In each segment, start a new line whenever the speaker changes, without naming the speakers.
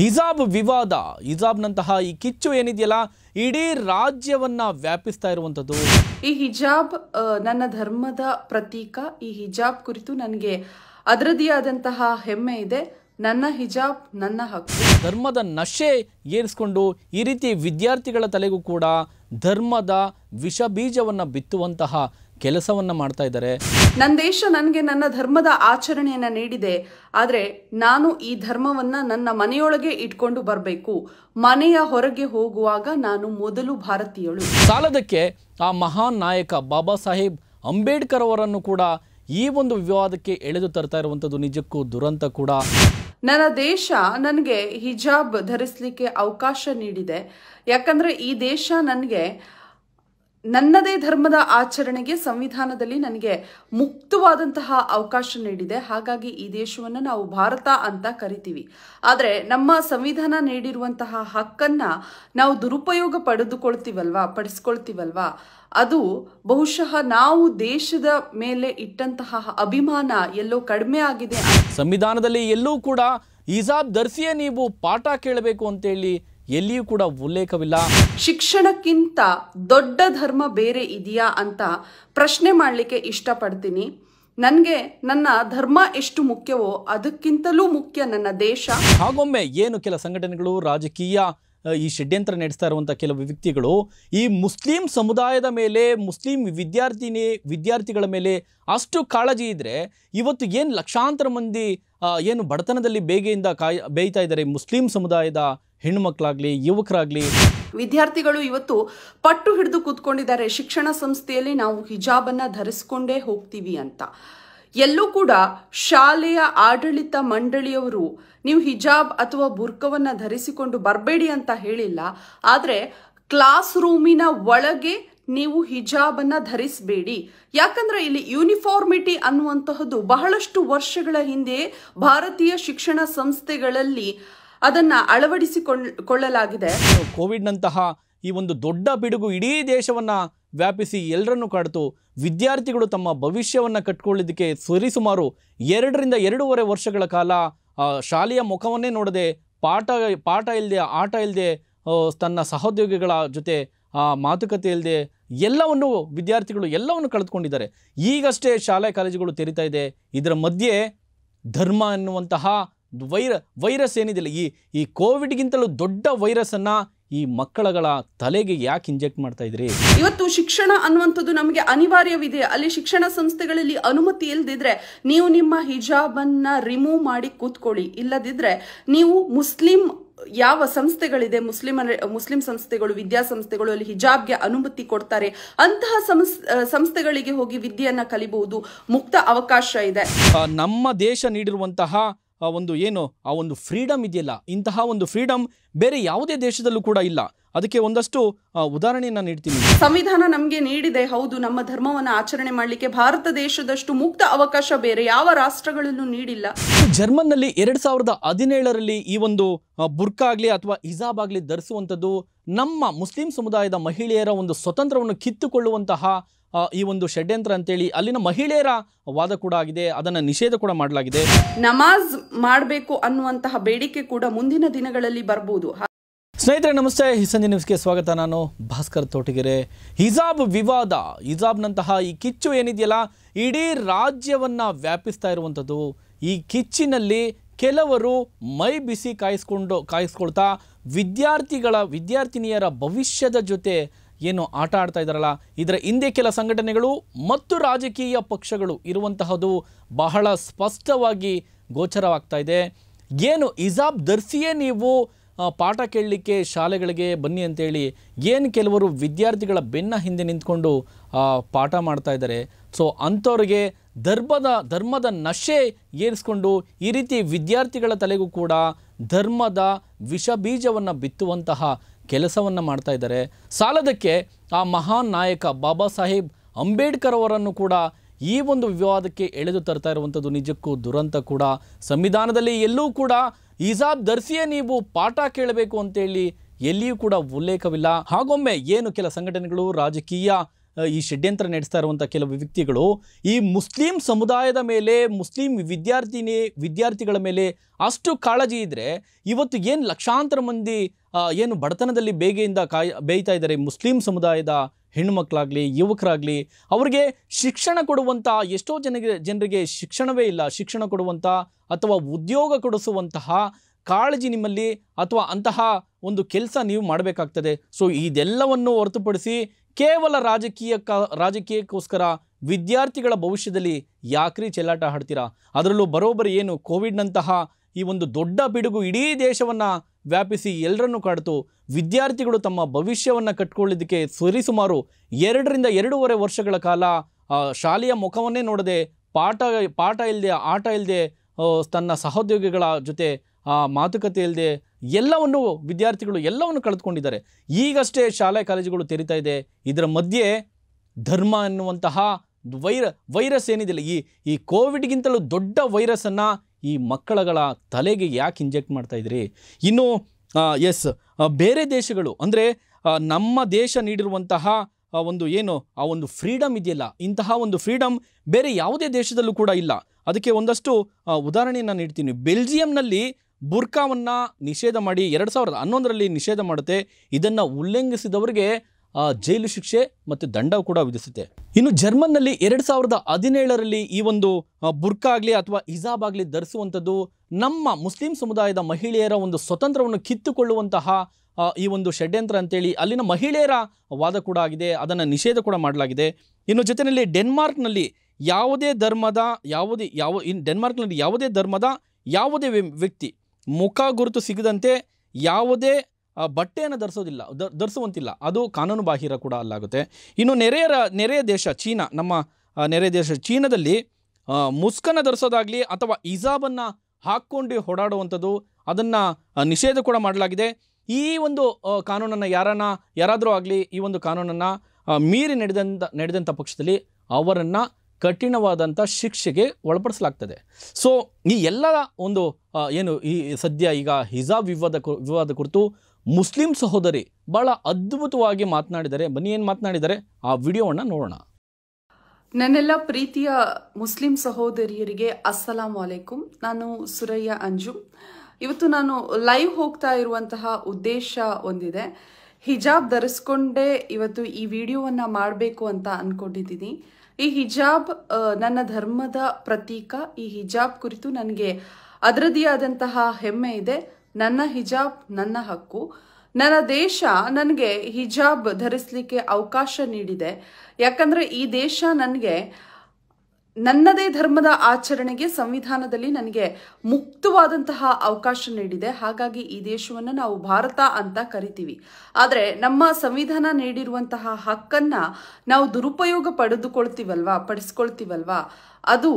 ಹಿಜಾಬ್ ವಿವಾದ ಹಿಜಾಬ್ನಂತಹ ಈ ಕಿಚ್ಚು ಏನಿದೆಯಲ್ಲ ಇಡೀ ರಾಜ್ಯವನ್ನ ವ್ಯಾಪಿಸ್ತಾ ಇರುವಂಥದ್ದು
ಈ ಹಿಜಾಬ್ ನನ್ನ ಧರ್ಮದ ಪ್ರತೀಕ ಈ ಹಿಜಾಬ್ ಕುರಿತು ನನಗೆ ಅದರದೇ ಆದಂತಹ ಹೆಮ್ಮೆ ಇದೆ ನನ್ನ ಹಿಜಾಬ್ ನನ್ನ ಹಕ್ಕು
ಧರ್ಮದ ನಶೆ ಏರಿಸಿಕೊಂಡು ಈ ರೀತಿ ವಿದ್ಯಾರ್ಥಿಗಳ ತಲೆಗೂ ಕೂಡ ಧರ್ಮದ ವಿಷ ಬೀಜವನ್ನ ಬಿತ್ತುವಂತಹ ಕೆಲಸವನ್ನ ಮಾಡ್ತಾ ಇದ್ದಾರೆ
ನನ್ನ ದೇಶ ನನಗೆ ನನ್ನ ಧರ್ಮದ ಆಚರಣೆಯನ್ನ ನೀಡಿದೆ ಆದರೆ ನಾನು ಈ ಧರ್ಮವನ್ನ ನನ್ನ ಮನೆಯೊಳಗೆ ಇಟ್ಕೊಂಡು ಬರಬೇಕು ಮನೆಯ ಹೊರಗೆ ಹೋಗುವಾಗ ನಾನು ಮೊದಲು ಭಾರತೀಯಳು
ಸಾಲದಕ್ಕೆ ಆ ಮಹಾನ್ ನಾಯಕ ಬಾಬಾ ಸಾಹೇಬ್ ಅಂಬೇಡ್ಕರ್ ಅವರನ್ನು ಕೂಡ ಈ ಒಂದು ವಿವಾದಕ್ಕೆ ಎಳೆದು ತರ್ತಾ ಇರುವಂಥದ್ದು ನಿಜಕ್ಕೂ ದುರಂತ ಕೂಡ
ನನ್ನ ದೇಶ ನನಗೆ ಹಿಜಾಬ್ ಧರಿಸಲಿಕ್ಕೆ ಅವಕಾಶ ನೀಡಿದೆ ಯಾಕಂದ್ರೆ ಈ ದೇಶ ನನಗೆ ನನ್ನದೇ ಧರ್ಮದ ಆಚರಣೆಗೆ ಸಂವಿಧಾನದಲ್ಲಿ ನನಗೆ ಮುಕ್ತವಾದಂತಹ ಅವಕಾಶ ನೀಡಿದೆ ಹಾಗಾಗಿ ಈ ದೇಶವನ್ನು ನಾವು ಭಾರತ ಅಂತ ಕರಿತೀವಿ ಆದರೆ ನಮ್ಮ ಸಂವಿಧಾನ ನೀಡಿರುವಂತಹ ಹಕ್ಕನ್ನ ನಾವು ದುರುಪಯೋಗ ಪಡೆದುಕೊಳ್ತೀವಲ್ವಾ ಪಡಿಸ್ಕೊಳ್ತೀವಲ್ವಾ ಅದು ಬಹುಶಃ ನಾವು ದೇಶದ ಮೇಲೆ ಇಟ್ಟಂತಹ ಅಭಿಮಾನ ಎಲ್ಲೋ ಕಡಿಮೆ ಆಗಿದೆ
ಸಂವಿಧಾನದಲ್ಲಿ ಎಲ್ಲೂ ಕೂಡ ಈಜಾಬ್ ದರ್ಸಿಯೇ ನೀವು ಪಾಠ ಕೇಳಬೇಕು ಅಂತೇಳಿ ಎಲ್ಲಿಯೂ ಕೂಡ ಉಲ್ಲೇಖವಿಲ್ಲ
ಶಿಕ್ಷಣಕ್ಕಿಂತ ದೊಡ್ಡ ಧರ್ಮ ಬೇರೆ ಇದೆಯಾ ಅಂತ ಪ್ರಶ್ನೆ ಮಾಡಲಿಕ್ಕೆ ಇಷ್ಟಪಡ್ತೀನಿ ನನಗೆ ನನ್ನ ಧರ್ಮ ಎಷ್ಟು ಮುಖ್ಯವೋ ಅದಕ್ಕಿಂತಲೂ ಮುಖ್ಯ ನನ್ನ ದೇಶ
ಹಾಗೊಮ್ಮೆ ಏನು ಕೆಲ ಸಂಘಟನೆಗಳು ರಾಜಕೀಯ ಈ ಷಡ್ಯಂತ್ರ ನಡೆಸ್ತಾ ಇರುವಂಥ ಕೆಲವು ವ್ಯಕ್ತಿಗಳು ಈ ಮುಸ್ಲಿಂ ಸಮುದಾಯದ ಮೇಲೆ ಮುಸ್ಲಿಂ ವಿದ್ಯಾರ್ಥಿನಿ ವಿದ್ಯಾರ್ಥಿಗಳ ಮೇಲೆ ಅಷ್ಟು ಕಾಳಜಿ ಇದ್ದರೆ ಇವತ್ತು ಏನು ಲಕ್ಷಾಂತರ ಮಂದಿ ಏನು ಬಡತನದಲ್ಲಿ ಬೇಗೆಯಿಂದ ಕಾಯ್ ಬೇಯ್ತಾ ಇದ್ದಾರೆ ಮುಸ್ಲಿಂ ಸಮುದಾಯದ ಹೆಣ್ಣುಮಕ್ಕಳಾಗ್ಲಿ ಯುವಕರಾಗಲಿ
ವಿದ್ಯಾರ್ಥಿಗಳು ಇವತ್ತು ಪಟ್ಟು ಹಿಡಿದು ಕೂತ್ಕೊಂಡಿದ್ದಾರೆ ಶಿಕ್ಷಣ ಸಂಸ್ಥೆಯಲ್ಲಿ ನಾವು ಹಿಜಾಬನ್ನು ಧರಿಸ್ಕೊಂಡೇ ಹೋಗ್ತೀವಿ ಅಂತ ಎಲ್ಲೂ ಕೂಡ ಶಾಲೆಯ ಆಡಳಿತ ಮಂಡಳಿಯವರು ನೀವು ಹಿಜಾಬ್ ಅಥವಾ ಬುರ್ಕವನ್ನ ಧರಿಸಿಕೊಂಡು ಬರಬೇಡಿ ಅಂತ ಹೇಳಿಲ್ಲ ಆದ್ರೆ ಕ್ಲಾಸ್ ರೂಮಿನ ಒಳಗೆ ನೀವು ಹಿಜಾಬನ್ನು ಧರಿಸಬೇಡಿ ಯಾಕಂದ್ರೆ ಇಲ್ಲಿ ಯೂನಿಫಾರ್ಮಿಟಿ ಅನ್ನುವಂತಹದ್ದು ಬಹಳಷ್ಟು ವರ್ಷಗಳ ಹಿಂದೆ ಭಾರತೀಯ ಶಿಕ್ಷಣ ಸಂಸ್ಥೆಗಳಲ್ಲಿ ಅದನ್ನು ಅಳವಡಿಸಿಕೊಳ್ಳಲಾಗಿದೆ
ಕೋವಿಡ್ನಂತಹ ಈ ಒಂದು ದೊಡ್ಡ ಬಿಡುಗು ಇಡೀ ದೇಶವನ್ನು ವ್ಯಾಪಿಸಿ ಎಲ್ಲರನ್ನೂ ಕಾಡ್ತು ವಿದ್ಯಾರ್ಥಿಗಳು ತಮ್ಮ ಭವಿಷ್ಯವನ್ನು ಕಟ್ಕೊಳ್ಳೋದಕ್ಕೆ ಸರಿಸುಮಾರು ಎರಡರಿಂದ ಎರಡೂವರೆ ವರ್ಷಗಳ ಕಾಲ ಶಾಲೆಯ ಮುಖವನ್ನೇ ನೋಡದೆ ಪಾಠ ಪಾಠ ಇಲ್ಲದೆ ಆಟ ಇಲ್ಲದೆ ತನ್ನ ಸಹೋದ್ಯೋಗಿಗಳ ಜೊತೆ ಮಾತುಕತೆ ಇಲ್ಲದೆ ಎಲ್ಲವನ್ನು ವಿದ್ಯಾರ್ಥಿಗಳು ಎಲ್ಲವನ್ನು ಕಳೆದುಕೊಂಡಿದ್ದಾರೆ ಈಗಷ್ಟೇ ಶಾಲೆ ಕಾಲೇಜುಗಳು ತೆರಿತಾ ಇದೆ ಇದರ ಮಧ್ಯೆ ಧರ್ಮ ಎನ್ನುವಂತಹ ವೈರ ವೈರಸ್ ಏನಿದೆಯಲ್ಲ ಈ ಈ ಕೋವಿಡ್ಗಿಂತಲೂ ದೊಡ್ಡ ವೈರಸ್ಸನ್ನು ಈ ಮಕ್ಕಳಗಳ ತಲೆಗೆ ಯಾಕೆ ಇಂಜೆಕ್ಟ್ ಮಾಡ್ತಾ ಇದ್ರಿ
ಇವತ್ತು ಶಿಕ್ಷಣ ಅನ್ನುವಂಥದ್ದು ನಮಗೆ ಅನಿವಾರ್ಯವಿದೆ ಅಲ್ಲಿ ಶಿಕ್ಷಣ ಸಂಸ್ಥೆಗಳಲ್ಲಿ ಅನುಮತಿ ಇಲ್ಲದಿದ್ರೆ ನೀವು ನಿಮ್ಮ ಹಿಜಾಬ್ ರಿಮೂವ್ ಮಾಡಿ ಕೂತ್ಕೊಳ್ಳಿ ಇಲ್ಲದಿದ್ರೆ ನೀವು ಮುಸ್ಲಿಂ ಯಾವ ಸಂಸ್ಥೆಗಳಿದೆ ಮುಸ್ಲಿಂ ಮುಸ್ಲಿಂ ಸಂಸ್ಥೆಗಳು ವಿದ್ಯಾಸಂಸ್ಥೆಗಳು ಅಲ್ಲಿ ಹಿಜಾಬ್ಗೆ ಅನುಮತಿ ಕೊಡ್ತಾರೆ ಅಂತಹ ಸಂಸ್ಥೆಗಳಿಗೆ ಹೋಗಿ ವಿದ್ಯೆಯನ್ನ ಕಲಿಬಹುದು ಮುಕ್ತ ಅವಕಾಶ ಇದೆ
ನಮ್ಮ ದೇಶ ನೀಡಿರುವಂತಹ ಒಂದು ಏನು ಆ ಒಂದು ಫ್ರೀಡಮ್ ಇದೆಯಲ್ಲ ಇಂತಹ ಒಂದು ಫ್ರೀಡಮ್ ಬೇರೆ ಯಾವುದೇ ದೇಶದಲ್ಲೂ ಕೂಡ ಇಲ್ಲ ಅದಕ್ಕೆ ಒಂದಷ್ಟು ಉದಾಹರಣೆ ನೀಡ್ತೀನಿ
ಸಂವಿಧಾನ ನಮಗೆ ನೀಡಿದೆ ಹೌದು ನಮ್ಮ ಧರ್ಮವನ್ನು ಆಚರಣೆ ಮಾಡಲಿಕ್ಕೆ ಭಾರತ ದೇಶದಷ್ಟು ಮುಕ್ತ ಅವಕಾಶ ಬೇರೆ ಯಾವ ರಾಷ್ಟ್ರಗಳಲ್ಲೂ ನೀಡಿಲ್ಲ
ಜರ್ಮನ್ನಲ್ಲಿ ಎರಡ್ ಸಾವಿರದ ಹದಿನೇಳರಲ್ಲಿ ಈ ಒಂದು ಬುರ್ಕಾ ಆಗಲಿ ಅಥವಾ ಹಿಜಾಬ್ ಆಗಲಿ ಧರಿಸುವಂಥದ್ದು ನಮ್ಮ ಮುಸ್ಲಿಂ ಸಮುದಾಯದ ಮಹಿಳೆಯರ ಒಂದು ಸ್ವತಂತ್ರವನ್ನು ಕಿತ್ತುಕೊಳ್ಳುವಂತಹ ಈ ಒಂದು ಷಡ್ಯಂತ್ರ ಅಂತೇಳಿ ಅಲ್ಲಿನ ಮಹಿಳೆಯರ ವಾದ ಕೂಡ ಆಗಿದೆ ಅದನ್ನ ನಿಷೇಧ ಕೂಡ ಮಾಡಲಾಗಿದೆ
ನಮಾಜ್ ಮಾಡಬೇಕು ಅನ್ನುವಂತಹ ಬೇಡಿಕೆ ಕೂಡ ಮುಂದಿನ ದಿನಗಳಲ್ಲಿ ಬರಬಹುದು
ಸ್ನೇಹಿತರೆ ನಮಸ್ತೆ ಸಂಜೆ ನ್ಯೂಸ್ಗೆ ಸ್ವಾಗತ ನಾನು ಭಾಸ್ಕರ್ ತೋಟಗೆರೆ ಹಿಜಾಬ್ ವಿವಾದ ಹಿಜಾಬ್ನಂತಹ ಈ ಕಿಚ್ಚು ಏನಿದೆಯಲ್ಲ ಇಡೀ ರಾಜ್ಯವನ್ನ ವ್ಯಾಪಿಸ್ತಾ ಇರುವಂಥದ್ದು ಈ ಕಿಚ್ಚಿನಲ್ಲಿ ಕೆಲವರು ಮೈ ಬಿಸಿ ಕಾಯಿಸ್ಕೊಂಡು ಕಾಯಿಸ್ಕೊಳ್ತಾ ವಿದ್ಯಾರ್ಥಿಗಳ ವಿದ್ಯಾರ್ಥಿನಿಯರ ಭವಿಷ್ಯದ ಜೊತೆ ಏನು ಆಟ ಆಡ್ತಾ ಇದ್ದಾರಲ್ಲ ಇದರ ಹಿಂದೆ ಕೆಲ ಸಂಘಟನೆಗಳು ಮತ್ತು ರಾಜಕೀಯ ಪಕ್ಷಗಳು ಇರುವಂತಹದು ಬಹಳ ಸ್ಪಷ್ಟವಾಗಿ ಗೋಚರವಾಗ್ತಾ ಇದೆ ಏನು ಇಜಾಬ್ ದರ್ಸಿಯೇ ನೀವು ಪಾಠ ಕೇಳಲಿಕ್ಕೆ ಶಾಲೆಗಳಿಗೆ ಬನ್ನಿ ಅಂತೇಳಿ ಏನು ಕೆಲವರು ವಿದ್ಯಾರ್ಥಿಗಳ ಬೆನ್ನ ಹಿಂದೆ ನಿಂತ್ಕೊಂಡು ಪಾಠ ಮಾಡ್ತಾ ಇದ್ದಾರೆ ಸೊ ಅಂಥವ್ರಿಗೆ ಧರ್ಮದ ಧರ್ಮದ ನಶೆ ಏರಿಸ್ಕೊಂಡು ಈ ರೀತಿ ವಿದ್ಯಾರ್ಥಿಗಳ ತಲೆಗೂ ಕೂಡ ಧರ್ಮದ ವಿಷ ಬೀಜವನ್ನು ಬಿತ್ತುವಂತಹ ಕೆಲಸವನ್ನು ಮಾಡ್ತಾ ಇದ್ದಾರೆ ಸಾಲದಕ್ಕೆ ಆ ಮಹಾನ್ ನಾಯಕ ಬಾಬಾ ಸಾಹೇಬ್ ಅಂಬೇಡ್ಕರ್ ಅವರನ್ನು ಕೂಡ ಈ ಒಂದು ವಿವಾದಕ್ಕೆ ಎಳೆದು ತರ್ತಾ ಇರುವಂಥದ್ದು ನಿಜಕ್ಕೂ ದುರಂತ ಕೂಡ ಸಂವಿಧಾನದಲ್ಲಿ ಎಲ್ಲೂ ಕೂಡ ಈಜಾಬ್ ದರ್ಸಿಯೇ ನೀವು ಪಾಠ ಕೇಳಬೇಕು ಅಂತೇಳಿ ಎಲ್ಲಿಯೂ ಕೂಡ ಉಲ್ಲೇಖವಿಲ್ಲ ಹಾಗೊಮ್ಮೆ ಏನು ಕೆಲ ಸಂಘಟನೆಗಳು ರಾಜಕೀಯ ಈ ಷಡ್ಯಂತ್ರ ನಡೆಸ್ತಾ ಇರುವಂಥ ಕೆಲವು ವ್ಯಕ್ತಿಗಳು ಈ ಮುಸ್ಲಿಂ ಸಮುದಾಯದ ಮೇಲೆ ಮುಸ್ಲಿಂ ವಿದ್ಯಾರ್ಥಿನಿ ವಿದ್ಯಾರ್ಥಿಗಳ ಮೇಲೆ ಅಷ್ಟು ಕಾಳಜಿ ಇದ್ದರೆ ಇವತ್ತು ಏನು ಲಕ್ಷಾಂತರ ಮಂದಿ ಏನು ಬಡತನದಲ್ಲಿ ಬೇಗೆಯಿಂದ ಕಾಯ್ ಬೇಯ್ತಾ ಇದ್ದಾರೆ ಮುಸ್ಲಿಂ ಸಮುದಾಯದ ಹೆಣ್ಣುಮಕ್ಕಳಾಗಲಿ ಯುವಕರಾಗಲಿ ಅವರಿಗೆ ಶಿಕ್ಷಣ ಕೊಡುವಂಥ ಎಷ್ಟೋ ಜನಗೆ ಜನರಿಗೆ ಶಿಕ್ಷಣವೇ ಇಲ್ಲ ಶಿಕ್ಷಣ ಕೊಡುವಂಥ ಅಥವಾ ಉದ್ಯೋಗ ಕೊಡಿಸುವಂತಹ ಕಾಳಜಿ ನಿಮ್ಮಲ್ಲಿ ಅಥವಾ ಅಂತಹ ಒಂದು ಕೆಲಸ ನೀವು ಮಾಡಬೇಕಾಗ್ತದೆ ಸೊ ಇದೆಲ್ಲವನ್ನು ಹೊರತುಪಡಿಸಿ ಕೇವಲ ರಾಜಕೀಯಕ್ಕ ರಾಜಕೀಯಕ್ಕೋಸ್ಕರ ವಿದ್ಯಾರ್ಥಿಗಳ ಭವಿಷ್ಯದಲ್ಲಿ ಯಾಕ್ರಿ ಚೆಲ್ಲಾಟ ಆಡ್ತೀರಾ ಅದರಲ್ಲೂ ಬರೋಬ್ಬರಿ ಏನು ಕೋವಿಡ್ನಂತಹ ಈ ಒಂದು ದೊಡ್ಡ ಬಿಡುಗು ಇಡೀ ದೇಶವನ್ನು ವ್ಯಾಪಿಸಿ ಎಲ್ಲರನ್ನು ಕಾಡ್ತು ವಿದ್ಯಾರ್ಥಿಗಳು ತಮ್ಮ ಭವಿಷ್ಯವನ್ನು ಕಟ್ಕೊಳ್ಳೋದಕ್ಕೆ ಸರಿಸುಮಾರು ಎರಡರಿಂದ ಎರಡೂವರೆ ವರ್ಷಗಳ ಕಾಲ ಶಾಲೆಯ ಮುಖವನ್ನೇ ನೋಡದೆ ಪಾಠ ಪಾಠ ಇಲ್ಲದೆ ಆಟ ಇಲ್ಲದೆ ತನ್ನ ಸಹೋದ್ಯೋಗಿಗಳ ಜೊತೆ ಮಾತುಕತೆ ಇಲ್ಲದೆ ಎಲ್ಲವನ್ನು ವಿದ್ಯಾರ್ಥಿಗಳು ಎಲ್ಲವನ್ನು ಕಳೆದುಕೊಂಡಿದ್ದಾರೆ ಈಗಷ್ಟೇ ಶಾಲೆ ಕಾಲೇಜುಗಳು ತೆರೀತಾ ಇದೆ ಇದರ ಮಧ್ಯೆ ಧರ್ಮ ಎನ್ನುವಂತಹ ವೈರ ವೈರಸ್ ಏನಿದೆಯಲ್ಲ ಈ ಈ ಕೋವಿಡ್ಗಿಂತಲೂ ದೊಡ್ಡ ವೈರಸನ್ನು ಈ ಮಕ್ಕಳಗಳ ತಲೆಗೆ ಯಾಕೆ ಇಂಜೆಕ್ಟ್ ಮಾಡ್ತಾಯಿದ್ರಿ ಇನ್ನು ಎಸ್ ಬೇರೆ ದೇಶಗಳು ಅಂದರೆ ನಮ್ಮ ದೇಶ ನೀಡಿರುವಂತಹ ಒಂದು ಏನು ಆ ಒಂದು ಫ್ರೀಡಮ್ ಇದೆಯಲ್ಲ ಇಂತಹ ಒಂದು ಫ್ರೀಡಮ್ ಬೇರೆ ಯಾವುದೇ ದೇಶದಲ್ಲೂ ಕೂಡ ಇಲ್ಲ ಅದಕ್ಕೆ ಒಂದಷ್ಟು ಉದಾಹರಣೆಯನ್ನು ನೀಡ್ತೀನಿ ಬೆಲ್ಜಿಯಂನಲ್ಲಿ ಬುರ್ಕಾವನ್ನು ನಿಷೇಧ ಮಾಡಿ ಎರಡು ಸಾವಿರದ ಹನ್ನೊಂದರಲ್ಲಿ ನಿಷೇಧ ಮಾಡುತ್ತೆ ಇದನ್ನು ಉಲ್ಲಂಘಿಸಿದವರಿಗೆ ಜೈಲು ಶಿಕ್ಷೆ ಮತ್ತು ದಂಡ ಕೂಡ ವಿಧಿಸುತ್ತೆ ಇನ್ನು ಜರ್ಮನ್ನಲ್ಲಿ ಎರಡು ಸಾವಿರದ ಹದಿನೇಳರಲ್ಲಿ ಈ ಒಂದು ಬುರ್ಕಾ ಆಗಲಿ ಅಥವಾ ಹಿಜಾಬ್ ಆಗಲಿ ಧರಿಸುವಂಥದ್ದು ನಮ್ಮ ಮುಸ್ಲಿಂ ಸಮುದಾಯದ ಮಹಿಳೆಯರ ಒಂದು ಸ್ವತಂತ್ರವನ್ನು ಕಿತ್ತುಕೊಳ್ಳುವಂತಹ ಈ ಒಂದು ಷಡ್ಯಂತ್ರ ಅಂತೇಳಿ ಅಲ್ಲಿನ ಮಹಿಳೆಯರ ವಾದ ಕೂಡ ಆಗಿದೆ ಅದನ್ನು ನಿಷೇಧ ಕೂಡ ಮಾಡಲಾಗಿದೆ ಇನ್ನು ಜೊತೆಯಲ್ಲಿ ಡೆನ್ಮಾರ್ಕ್ನಲ್ಲಿ ಯಾವುದೇ ಧರ್ಮದ ಯಾವುದೇ ಯಾವ ಇನ್ ಡೆನ್ಮಾರ್ಕ್ನಲ್ಲಿ ಯಾವುದೇ ಧರ್ಮದ ಯಾವುದೇ ವ್ಯಕ್ತಿ ಮುಖ ಗುರುತು ಸಿಗದಂತೆ ಯಾವುದೇ ಬಟ್ಟೆಯನ್ನು ಧರಿಸೋದಿಲ್ಲ ಧರಿಸುವಂತಿಲ್ಲ ಅದು ಕಾನೂನು ಬಾಹಿರ ಕೂಡ ಅಲ್ಲಾಗುತ್ತೆ ಇನ್ನು ನೆರೆಯ ನೆರೆಯ ದೇಶ ಚೀನಾ ನಮ್ಮ ನೆರೆಯ ದೇಶ ಚೀನಾದಲ್ಲಿ ಮುಸ್ಕನ್ನು ಧರಿಸೋದಾಗಲಿ ಅಥವಾ ಇಜಾಬನ್ನು ಹಾಕ್ಕೊಂಡು ಓಡಾಡುವಂಥದ್ದು ಅದನ್ನು ನಿಷೇಧ ಕೂಡ ಮಾಡಲಾಗಿದೆ ಈ ಒಂದು ಕಾನೂನನ್ನು ಯಾರನ್ನ ಯಾರಾದರೂ ಆಗಲಿ ಈ ಒಂದು ಕಾನೂನನ್ನು ಮೀರಿ ನಡೆದಂಥ ನಡೆದಂಥ ಪಕ್ಷದಲ್ಲಿ ಅವರನ್ನು ಕಠಿಣವಾದಂಥ ಶಿಕ್ಷೆಗೆ ಒಳಪಡಿಸಲಾಗ್ತದೆ ಸೊ ಈ ಎಲ್ಲ ಒಂದು ಏನು ಈ ಸದ್ಯ ಈಗ ಹಿಜಾಬ್ ವಿವಾದ ವಿವಾದ ಕುರಿತು ಮುಸ್ಲಿಂ ಸಹೋದರಿ ಬಹಳ ಅದ್ಭುತವಾಗಿ ಮಾತನಾಡಿದರೆ ಬನ್ನಿ ಏನು ಮಾತನಾಡಿದರೆ ಆ ವಿಡಿಯೋವನ್ನು ನೋಡೋಣ
ನನ್ನೆಲ್ಲ ಪ್ರೀತಿಯ ಮುಸ್ಲಿಂ ಸಹೋದರಿಯರಿಗೆ ಅಸ್ಸಲಾಂ ವಲೈಕುಂ ನಾನು ಸುರಯ್ಯ ಅಂಜು ಇವತ್ತು ನಾನು ಲೈವ್ ಹೋಗ್ತಾ ಇರುವಂತಹ ಉದ್ದೇಶ ಒಂದಿದೆ ಹಿಜಾಬ್ ಧರಿಸ್ಕೊಂಡೇ ಇವತ್ತು ಈ ವಿಡಿಯೋವನ್ನು ಮಾಡಬೇಕು ಅಂತ ಅಂದ್ಕೊಂಡಿದ್ದೀನಿ ಈ ಹಿಜಾಬ್ ನನ್ನ ಧರ್ಮದ ಪ್ರತೀಕ ಈ ಹಿಜಾಬ್ ಕುರಿತು ನನಗೆ ಅದರದೇ ಆದಂತಹ ಹೆಮ್ಮೆ ಇದೆ ನನ್ನ ಹಿಜಾಬ್ ನನ್ನ ಹಕ್ಕು ನನ್ನ ದೇಶ ನನಗೆ ಹಿಜಾಬ್ ಧರಿಸಲಿಕ್ಕೆ ಅವಕಾಶ ನೀಡಿದೆ ಯಾಕಂದರೆ ಈ ದೇಶ ನನಗೆ ನನ್ನದೇ ಧರ್ಮದ ಆಚರಣೆಗೆ ಸಂವಿಧಾನದಲ್ಲಿ ನನಗೆ ಮುಕ್ತವಾದಂತಹ ಅವಕಾಶ ನೀಡಿದೆ ಹಾಗಾಗಿ ಈ ದೇಶವನ್ನು ನಾವು ಭಾರತ ಅಂತ ಕರಿತೀವಿ ಆದರೆ ನಮ್ಮ ಸಂವಿಧಾನ ನೀಡಿರುವಂತಹ ಹಕ್ಕನ್ನು ನಾವು ದುರುಪಯೋಗ ಪಡೆದುಕೊಳ್ತೀವಲ್ವಾ ಪಡಿಸ್ಕೊಳ್ತೀವಲ್ವಾ ಅದು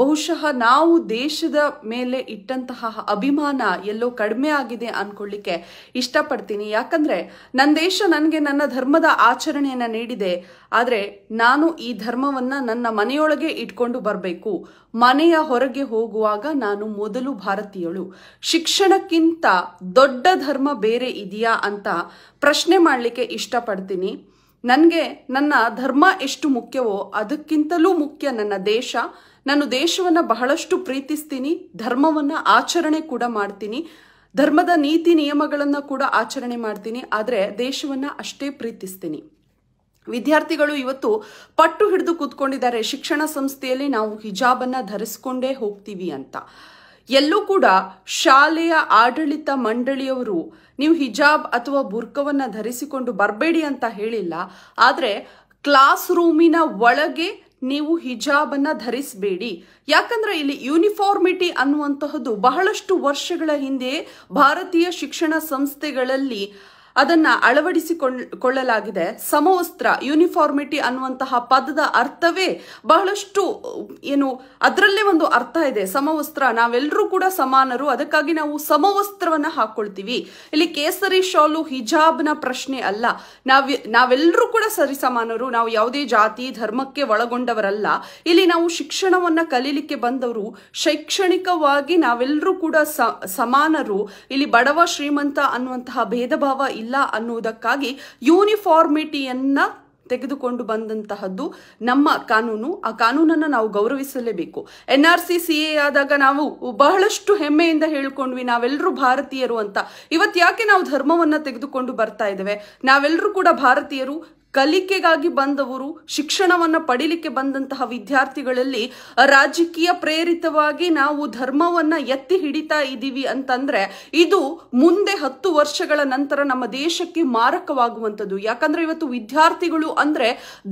ಬಹುಶಃ ನಾವು ದೇಶದ ಮೇಲೆ ಇಟ್ಟಂತಹ ಅಭಿಮಾನ ಎಲ್ಲೋ ಕಡಿಮೆ ಆಗಿದೆ ಅನ್ಕೊಳ್ಳಿಕ್ಕೆ ಇಷ್ಟಪಡ್ತೀನಿ ಯಾಕಂದ್ರೆ ನನ್ನ ದೇಶ ನನಗೆ ನನ್ನ ಧರ್ಮದ ಆಚರಣೆಯನ್ನು ನೀಡಿದೆ ಆದರೆ ನಾನು ಈ ಧರ್ಮವನ್ನು ನನ್ನ ಮನೆಯೊಳಗೆ ಇಟ್ಕೊಂಡು ಬರಬೇಕು ಮನೆಯ ಹೊರಗೆ ಹೋಗುವಾಗ ನಾನು ಮೊದಲು ಭಾರತೀಯಳು ಶಿಕ್ಷಣಕ್ಕಿಂತ ದೊಡ್ಡ ಧರ್ಮ ಬೇರೆ ಇದೆಯಾ ಅಂತ ಪ್ರಶ್ನೆ ಮಾಡಲಿಕ್ಕೆ ಇಷ್ಟಪಡ್ತೀನಿ ನನಗೆ ನನ್ನ ಧರ್ಮ ಎಷ್ಟು ಮುಖ್ಯವೋ ಅದಕ್ಕಿಂತಲೂ ಮುಖ್ಯ ನನ್ನ ದೇಶ ನಾನು ದೇಶವನ್ನು ಬಹಳಷ್ಟು ಪ್ರೀತಿಸ್ತೀನಿ ಧರ್ಮವನ್ನು ಆಚರಣೆ ಕೂಡ ಮಾಡ್ತೀನಿ ಧರ್ಮದ ನೀತಿ ನಿಯಮಗಳನ್ನು ಕೂಡ ಆಚರಣೆ ಮಾಡ್ತೀನಿ ಆದರೆ ದೇಶವನ್ನು ಅಷ್ಟೇ ಪ್ರೀತಿಸ್ತೀನಿ ವಿದ್ಯಾರ್ಥಿಗಳು ಇವತ್ತು ಪಟ್ಟು ಹಿಡಿದು ಕೂತ್ಕೊಂಡಿದ್ದಾರೆ ಶಿಕ್ಷಣ ಸಂಸ್ಥೆಯಲ್ಲಿ ನಾವು ಹಿಜಾಬನ್ನು ಧರಿಸ್ಕೊಂಡೇ ಹೋಗ್ತೀವಿ ಅಂತ ಎಲ್ಲೂ ಕೂಡ ಶಾಲೆಯ ಆಡಳಿತ ಮಂಡಳಿಯವರು ನೀವು ಹಿಜಾಬ್ ಅಥವಾ ಬುರ್ಕವನ್ನ ಧರಿಸಿಕೊಂಡು ಬರಬೇಡಿ ಅಂತ ಹೇಳಿಲ್ಲ ಆದರೆ ಕ್ಲಾಸ್ ರೂಮಿನ ಒಳಗೆ ನೀವು ಹಿಜಾಬನ್ನು ಧರಿಸಬೇಡಿ ಯಾಕಂದ್ರೆ ಇಲ್ಲಿ ಯೂನಿಫಾರ್ಮಿಟಿ ಅನ್ನುವಂತಹದ್ದು ಬಹಳಷ್ಟು ವರ್ಷಗಳ ಹಿಂದೆ ಭಾರತೀಯ ಶಿಕ್ಷಣ ಸಂಸ್ಥೆಗಳಲ್ಲಿ ಅದನ್ನ ಅಳವಡಿಸಿಕೊಳ್ಳಲಾಗಿದೆ ಸಮವಸ್ತ್ರ ಯೂನಿಫಾರ್ಮಿಟಿ ಅನ್ನುವಂತಹ ಪದದ ಅರ್ಥವೇ ಬಹಳಷ್ಟು ಏನು ಅದರಲ್ಲೇ ಒಂದು ಅರ್ಥ ಇದೆ ಸಮವಸ್ತ್ರ ನಾವೆಲ್ಲರೂ ಕೂಡ ಸಮಾನರು ಅದಕ್ಕಾಗಿ ನಾವು ಸಮವಸ್ತ್ರವನ್ನ ಹಾಕೊಳ್ತೀವಿ ಇಲ್ಲಿ ಕೇಸರಿ ಶಾಲು ಹಿಜಾಬ್ನ ಪ್ರಶ್ನೆ ಅಲ್ಲ ನಾವ್ ನಾವೆಲ್ಲರೂ ಕೂಡ ಸರಿ ಸಮಾನರು ನಾವು ಯಾವುದೇ ಜಾತಿ ಧರ್ಮಕ್ಕೆ ಒಳಗೊಂಡವರಲ್ಲ ಇಲ್ಲಿ ನಾವು ಶಿಕ್ಷಣವನ್ನ ಕಲೀಲಿಕ್ಕೆ ಬಂದವರು ಶೈಕ್ಷಣಿಕವಾಗಿ ನಾವೆಲ್ಲರೂ ಕೂಡ ಸಮಾನರು ಇಲ್ಲಿ ಬಡವ ಶ್ರೀಮಂತ ಅನ್ನುವಂತಹ ಭೇದ ಭಾವ ಇಲ್ಲ ಅನ್ನುವುದಕ್ಕಾಗಿ ಯೂನಿಫಾರ್ಮಿಟಿಯನ್ನ ತೆಗೆದುಕೊಂಡು ಬಂದಂತಹದ್ದು ನಮ್ಮ ಕಾನೂನು ಆ ಕಾನೂನನ್ನು ನಾವು ಗೌರವಿಸಲೇಬೇಕು N R C C A ಆದಾಗ ನಾವು ಬಹಳಷ್ಟು ಹೆಮ್ಮೆಯಿಂದ ಹೇಳ್ಕೊಂಡ್ವಿ ನಾವೆಲ್ಲರೂ ಭಾರತೀಯರು ಅಂತ ಇವತ್ತು ಯಾಕೆ ನಾವು ಧರ್ಮವನ್ನು ತೆಗೆದುಕೊಂಡು ಬರ್ತಾ ಇದ್ದೇವೆ ನಾವೆಲ್ಲರೂ ಕೂಡ ಭಾರತೀಯರು ಕಲಿಕೆಗಾಗಿ ಬಂದವರು ಶಿಕ್ಷಣವನ್ನು ಪಡೀಲಿಕ್ಕೆ ಬಂದಂತಹ ವಿದ್ಯಾರ್ಥಿಗಳಲ್ಲಿ ರಾಜಕೀಯ ಪ್ರೇರಿತವಾಗಿ ನಾವು ಧರ್ಮವನ್ನು ಎತ್ತಿ ಹಿಡಿತಾ ಇದ್ದೀವಿ ಅಂತಂದ್ರೆ ಇದು ಮುಂದೆ ಹತ್ತು ವರ್ಷಗಳ ನಂತರ ನಮ್ಮ ದೇಶಕ್ಕೆ ಮಾರಕವಾಗುವಂಥದ್ದು ಯಾಕಂದ್ರೆ ಇವತ್ತು ವಿದ್ಯಾರ್ಥಿಗಳು ಅಂದ್ರೆ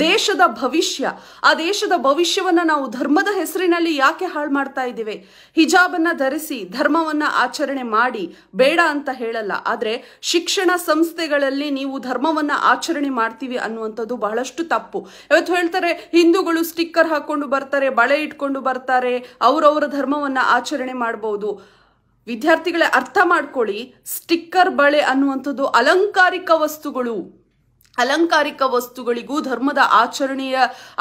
ದೇಶದ ಭವಿಷ್ಯ ಆ ದೇಶದ ಭವಿಷ್ಯವನ್ನ ನಾವು ಧರ್ಮದ ಹೆಸರಿನಲ್ಲಿ ಯಾಕೆ ಹಾಳು ಮಾಡ್ತಾ ಇದ್ದೇವೆ ಹಿಜಾಬನ್ನ ಧರಿಸಿ ಧರ್ಮವನ್ನ ಆಚರಣೆ ಮಾಡಿ ಬೇಡ ಅಂತ ಹೇಳಲ್ಲ ಆದರೆ ಶಿಕ್ಷಣ ಸಂಸ್ಥೆಗಳಲ್ಲಿ ನೀವು ಧರ್ಮವನ್ನ ಆಚರಣೆ ಮಾಡ್ತೀವಿ ಅಂತ ಅನ್ನುವಂಥದ್ದು ಬಹಳಷ್ಟು ತಪ್ಪು ಇವತ್ತು ಹೇಳ್ತಾರೆ ಹಿಂದೂಗಳು ಸ್ಟಿಕ್ಕರ್ ಹಾಕೊಂಡು ಬರ್ತಾರೆ ಬಳೆ ಇಟ್ಕೊಂಡು ಬರ್ತಾರೆ ಅವರವರ ಧರ್ಮವನ್ನ ಆಚರಣೆ ಮಾಡಬಹುದು ವಿದ್ಯಾರ್ಥಿಗಳೇ ಅರ್ಥ ಮಾಡ್ಕೊಳ್ಳಿ ಸ್ಟಿಕ್ಕರ್ ಬಳೆ ಅನ್ನುವಂಥದ್ದು ಅಲಂಕಾರಿಕ ವಸ್ತುಗಳು ಅಲಂಕಾರಿಕ ವಸ್ತುಗಳಿಗೂ ಧರ್ಮದ ಆಚರಣೆಯ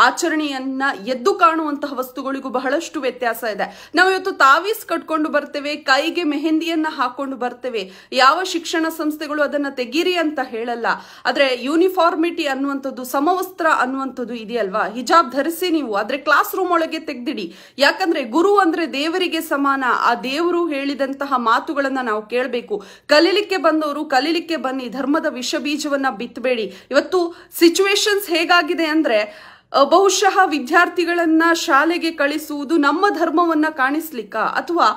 ಆಚರಣೆಯನ್ನ ಎದ್ದು ಕಾಣುವಂತಹ ವಸ್ತುಗಳಿಗೂ ಬಹಳಷ್ಟು ವ್ಯತ್ಯಾಸ ಇದೆ ನಾವು ಇವತ್ತು ತಾವೀಸ್ ಕಟ್ಕೊಂಡು ಬರ್ತೇವೆ ಕೈಗೆ ಮೆಹಂದಿಯನ್ನ ಹಾಕೊಂಡು ಬರ್ತೇವೆ ಯಾವ ಶಿಕ್ಷಣ ಸಂಸ್ಥೆಗಳು ಅದನ್ನ ತೆಗೀರಿ ಅಂತ ಹೇಳಲ್ಲ ಆದ್ರೆ ಯೂನಿಫಾರ್ಮಿಟಿ ಅನ್ನುವಂಥದ್ದು ಸಮವಸ್ತ್ರ ಅನ್ನುವಂಥದ್ದು ಇದೆಯಲ್ವಾ ಹಿಜಾಬ್ ಧರಿಸಿ ನೀವು ಆದ್ರೆ ಕ್ಲಾಸ್ ರೂಮ್ ಒಳಗೆ ತೆಗ್ದಿಡಿ ಯಾಕಂದ್ರೆ ಗುರು ಅಂದ್ರೆ ದೇವರಿಗೆ ಸಮಾನ ಆ ದೇವರು ಹೇಳಿದಂತಹ ಮಾತುಗಳನ್ನ ನಾವು ಕೇಳಬೇಕು ಕಲೀಲಿಕ್ಕೆ ಬಂದವರು ಕಲೀಲಿಕ್ಕೆ ಬನ್ನಿ ಧರ್ಮದ ವಿಷ ಬೀಜವನ್ನ ಬಿತ್ತಬೇಡಿ ಇವತ್ತು ಸಿಚುವೇಶನ್ಸ್ ಹೇಗಾಗಿದೆ ಅಂದರೆ ಬಹುಶಃ ವಿದ್ಯಾರ್ಥಿಗಳನ್ನು ಶಾಲೆಗೆ ಕಳಿಸುವುದು ನಮ್ಮ ಧರ್ಮವನ್ನು ಕಾಣಿಸ್ಲಿಕ್ಕ ಅಥವಾ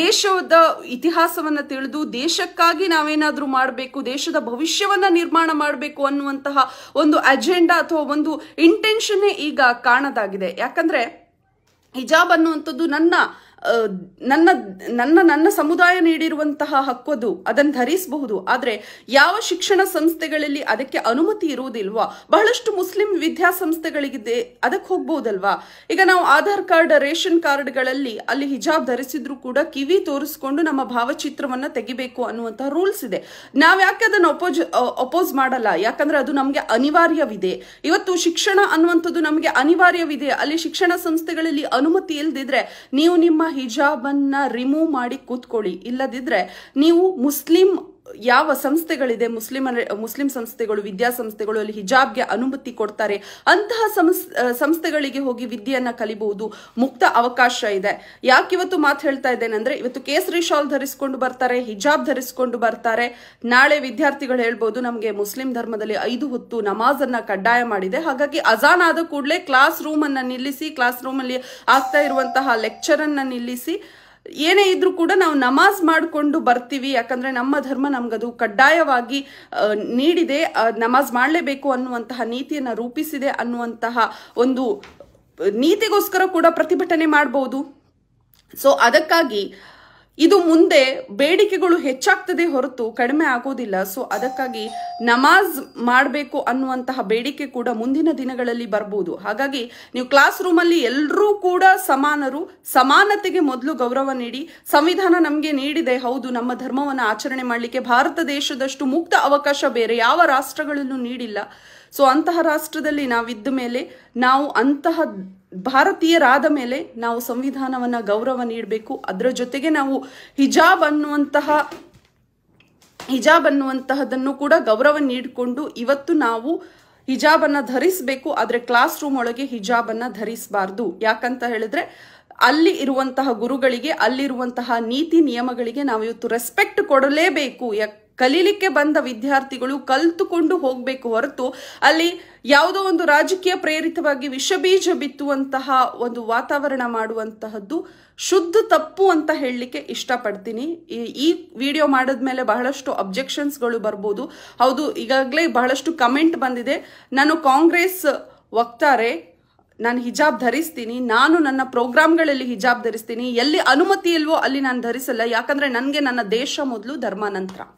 ದೇಶದ ಇತಿಹಾಸವನ್ನು ತಿಳಿದು ದೇಶಕ್ಕಾಗಿ ನಾವೇನಾದರೂ ಮಾಡಬೇಕು ದೇಶದ ಭವಿಷ್ಯವನ್ನು ನಿರ್ಮಾಣ ಮಾಡಬೇಕು ಅನ್ನುವಂತಹ ಒಂದು ಅಜೆಂಡಾ ಅಥವಾ ಒಂದು ಇಂಟೆನ್ಷನ್ನೇ ಈಗ ಕಾಣದಾಗಿದೆ ಯಾಕಂದರೆ ಹಿಜಾಬ್ ಅನ್ನುವಂಥದ್ದು ನನ್ನ ನನ್ನ ನನ್ನ ನನ್ನ ಸಮುದಾಯ ನೀಡಿರುವಂತಹ ಅದು ಅದನ್ನು ಧರಿಸಬಹುದು ಆದರೆ ಯಾವ ಶಿಕ್ಷಣ ಸಂಸ್ಥೆಗಳಲ್ಲಿ ಅದಕ್ಕೆ ಅನುಮತಿ ಇರುವುದಿಲ್ವಾ ಬಹಳಷ್ಟು ಮುಸ್ಲಿಂ ವಿದ್ಯಾಸಂಸ್ಥೆಗಳಿಗಿದೆ ಅದಕ್ಕೆ ಹೋಗ್ಬಹುದಲ್ವಾ ಈಗ ನಾವು ಆಧಾರ್ ಕಾರ್ಡ್ ರೇಷನ್ ಕಾರ್ಡ್ಗಳಲ್ಲಿ ಅಲ್ಲಿ ಹಿಜಾಬ್ ಧರಿಸಿದ್ರು ಕೂಡ ಕಿವಿ ತೋರಿಸ್ಕೊಂಡು ನಮ್ಮ ಭಾವಚಿತ್ರವನ್ನು ತೆಗಿಬೇಕು ಅನ್ನುವಂತಹ ರೂಲ್ಸ್ ಇದೆ ನಾವು ಯಾಕೆ ಅದನ್ನು ಅಪೋಸ್ ಅಪೋಸ್ ಮಾಡಲ್ಲ ಯಾಕಂದ್ರೆ ಅದು ನಮಗೆ ಅನಿವಾರ್ಯವಿದೆ ಇವತ್ತು ಶಿಕ್ಷಣ ಅನ್ನುವಂಥದ್ದು ನಮಗೆ ಅನಿವಾರ್ಯವಿದೆ ಅಲ್ಲಿ ಶಿಕ್ಷಣ ಸಂಸ್ಥೆಗಳಲ್ಲಿ ಅನುಮತಿ ಇಲ್ದಿದ್ರೆ ನೀವು ನಿಮ್ಮ ಹಿಜಾಬನ್ನ ರಿಮೂವ್ ಮಾಡಿ ಕೂತ್ಕೊಳ್ಳಿ ಇಲ್ಲದಿದ್ರೆ ನೀವು ಮುಸ್ಲಿಂ ಯಾವ ಸಂಸ್ಥೆಗಳಿದೆ ಮುಸ್ಲಿಮರ ಮುಸ್ಲಿಂ ಸಂಸ್ಥೆಗಳು ವಿದ್ಯಾಸಂಸ್ಥೆಗಳು ಅಲ್ಲಿ ಹಿಜಾಬ್ಗೆ ಅನುಮತಿ ಕೊಡ್ತಾರೆ ಅಂತಹ ಸಂಸ್ಥೆಗಳಿಗೆ ಹೋಗಿ ವಿದ್ಯೆಯನ್ನ ಕಲಿಬಹುದು ಮುಕ್ತ ಅವಕಾಶ ಇದೆ ಯಾಕೆ ಇವತ್ತು ಮಾತು ಹೇಳ್ತಾ ಇದ್ದೇನೆ ಅಂದ್ರೆ ಇವತ್ತು ಕೇಸರಿ ಶಾಲ್ ಧರಿಸಿಕೊಂಡು ಬರ್ತಾರೆ ಹಿಜಾಬ್ ಧರಿಸಿಕೊಂಡು ಬರ್ತಾರೆ ನಾಳೆ ವಿದ್ಯಾರ್ಥಿಗಳು ಹೇಳ್ಬೋದು ನಮಗೆ ಮುಸ್ಲಿಂ ಧರ್ಮದಲ್ಲಿ ಐದು ಹೊತ್ತು ನಮಾಜ್ ಅನ್ನ ಕಡ್ಡಾಯ ಮಾಡಿದೆ ಹಾಗಾಗಿ ಅಜಾನ್ ಆದ ಕೂಡಲೇ ಕ್ಲಾಸ್ ರೂಮ್ ಅನ್ನ ನಿಲ್ಲಿಸಿ ಕ್ಲಾಸ್ ರೂಮ್ ಅಲ್ಲಿ ಆಗ್ತಾ ಇರುವಂತಹ ಲೆಕ್ಚರ್ ಅನ್ನ ನಿಲ್ಲಿಸಿ ಏನೇ ಇದ್ರೂ ಕೂಡ ನಾವು ನಮಾಜ್ ಮಾಡಿಕೊಂಡು ಬರ್ತೀವಿ ಯಾಕಂದ್ರೆ ನಮ್ಮ ಧರ್ಮ ನಮ್ಗದು ಕಡ್ಡಾಯವಾಗಿ ನೀಡಿದೆ ನಮಾಜ್ ಮಾಡಲೇಬೇಕು ಅನ್ನುವಂತಹ ನೀತಿಯನ್ನು ರೂಪಿಸಿದೆ ಅನ್ನುವಂತಹ ಒಂದು ನೀತಿಗೋಸ್ಕರ ಕೂಡ ಪ್ರತಿಭಟನೆ ಮಾಡಬಹುದು ಸೊ ಅದಕ್ಕಾಗಿ ಇದು ಮುಂದೆ ಬೇಡಿಕೆಗಳು ಹೆಚ್ಚಾಗ್ತದೆ ಹೊರತು ಕಡಿಮೆ ಆಗೋದಿಲ್ಲ ಸೊ ಅದಕ್ಕಾಗಿ ನಮಾಜ್ ಮಾಡಬೇಕು ಅನ್ನುವಂತಹ ಬೇಡಿಕೆ ಕೂಡ ಮುಂದಿನ ದಿನಗಳಲ್ಲಿ ಬರಬಹುದು ಹಾಗಾಗಿ ನೀವು ಕ್ಲಾಸ್ ರೂಮಲ್ಲಿ ಎಲ್ಲರೂ ಕೂಡ ಸಮಾನರು ಸಮಾನತೆಗೆ ಮೊದಲು ಗೌರವ ನೀಡಿ ಸಂವಿಧಾನ ನಮಗೆ ನೀಡಿದೆ ಹೌದು ನಮ್ಮ ಧರ್ಮವನ್ನು ಆಚರಣೆ ಮಾಡಲಿಕ್ಕೆ ಭಾರತ ದೇಶದಷ್ಟು ಮುಕ್ತ ಅವಕಾಶ ಬೇರೆ ಯಾವ ರಾಷ್ಟ್ರಗಳಲ್ಲೂ ನೀಡಿಲ್ಲ ಸೊ ಅಂತಹ ರಾಷ್ಟ್ರದಲ್ಲಿ ನಾವಿದ್ದ ಮೇಲೆ ನಾವು ಅಂತಹ ಭಾರತೀಯರಾದ ಮೇಲೆ ನಾವು ಸಂವಿಧಾನವನ್ನು ಗೌರವ ನೀಡಬೇಕು ಅದರ ಜೊತೆಗೆ ನಾವು ಹಿಜಾಬ್ ಅನ್ನುವಂತಹ ಹಿಜಾಬ್ ಅನ್ನುವಂತಹದನ್ನು ಕೂಡ ಗೌರವ ನೀಡಿಕೊಂಡು ಇವತ್ತು ನಾವು ಹಿಜಾಬನ್ನು ಧರಿಸಬೇಕು ಆದರೆ ಕ್ಲಾಸ್ ರೂಮ್ ಒಳಗೆ ಹಿಜಾಬನ್ನು ಧರಿಸಬಾರ್ದು ಯಾಕಂತ ಹೇಳಿದ್ರೆ ಅಲ್ಲಿ ಇರುವಂತಹ ಗುರುಗಳಿಗೆ ಅಲ್ಲಿರುವಂತಹ ನೀತಿ ನಿಯಮಗಳಿಗೆ ನಾವು ಇವತ್ತು ರೆಸ್ಪೆಕ್ಟ್ ಕೊಡಲೇಬೇಕು ಯಾಕೆ ಕಲೀಲಿಕ್ಕೆ ಬಂದ ವಿದ್ಯಾರ್ಥಿಗಳು ಕಲ್ತುಕೊಂಡು ಹೋಗಬೇಕು ಹೊರತು ಅಲ್ಲಿ ಯಾವುದೋ ಒಂದು ರಾಜಕೀಯ ಪ್ರೇರಿತವಾಗಿ ವಿಷ ಬೀಜ ಬಿತ್ತುವಂತಹ ಒಂದು ವಾತಾವರಣ ಮಾಡುವಂತಹದ್ದು ಶುದ್ಧ ತಪ್ಪು ಅಂತ ಹೇಳಲಿಕ್ಕೆ ಇಷ್ಟಪಡ್ತೀನಿ ಈ ವಿಡಿಯೋ ಮಾಡಿದ್ಮೇಲೆ ಬಹಳಷ್ಟು ಅಬ್ಜೆಕ್ಷನ್ಸ್ಗಳು ಬರ್ಬೋದು ಹೌದು ಈಗಾಗಲೇ ಬಹಳಷ್ಟು ಕಮೆಂಟ್ ಬಂದಿದೆ ನಾನು ಕಾಂಗ್ರೆಸ್ ವಕ್ತಾರೆ ನಾನು ಹಿಜಾಬ್ ಧರಿಸ್ತೀನಿ ನಾನು ನನ್ನ ಪ್ರೋಗ್ರಾಮ್ಗಳಲ್ಲಿ ಹಿಜಾಬ್ ಧರಿಸ್ತೀನಿ ಎಲ್ಲಿ ಅನುಮತಿ ಇಲ್ವೋ ಅಲ್ಲಿ ನಾನು ಧರಿಸಲ್ಲ ಯಾಕಂದರೆ ನನಗೆ ನನ್ನ ದೇಶ ಮೊದಲು ಧರ್ಮಾನಂತರ